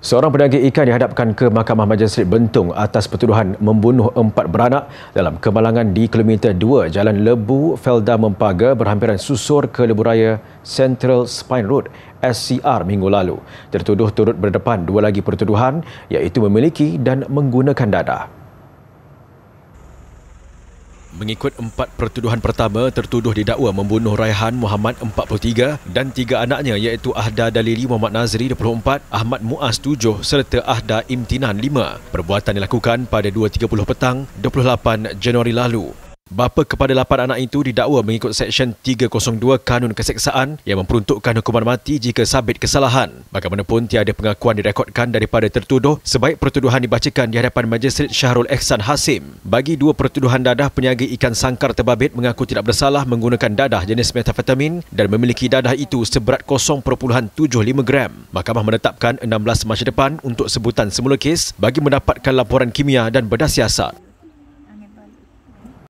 Seorang pedagi ikan dihadapkan ke Mahkamah majlis Majlisrit Bentong atas pertuduhan membunuh empat beranak dalam kemalangan di kilometer 2 Jalan Lebu Felda Mempaga berhampiran susur ke Lebu Raya Central Spine Road SCR minggu lalu. Tertuduh turut berdepan dua lagi pertuduhan iaitu memiliki dan menggunakan dadah. Mengikut empat pertuduhan pertama, tertuduh didakwa membunuh Raihan Muhammad 43 dan tiga anaknya iaitu Ahda Dalili Muhammad Nazri 24, Ahmad Muaz 7 serta Ahda Imtinan 5. Perbuatan dilakukan pada 2.30 petang 28 Januari lalu. Bapa kepada lapan anak itu didakwa mengikut Seksyen 302 Kanun Keseksaan yang memperuntukkan hukuman mati jika sabit kesalahan. Bagaimanapun, tiada pengakuan direkodkan daripada tertuduh sebaik pertuduhan dibacakan di hadapan Majistret Syahrul Ehsan Hasim. Bagi dua pertuduhan dadah, peniaga ikan sangkar terbabit mengaku tidak bersalah menggunakan dadah jenis metafetamin dan memiliki dadah itu seberat 0.75 gram. Mahkamah menetapkan 16 masa depan untuk sebutan semula kes bagi mendapatkan laporan kimia dan bedah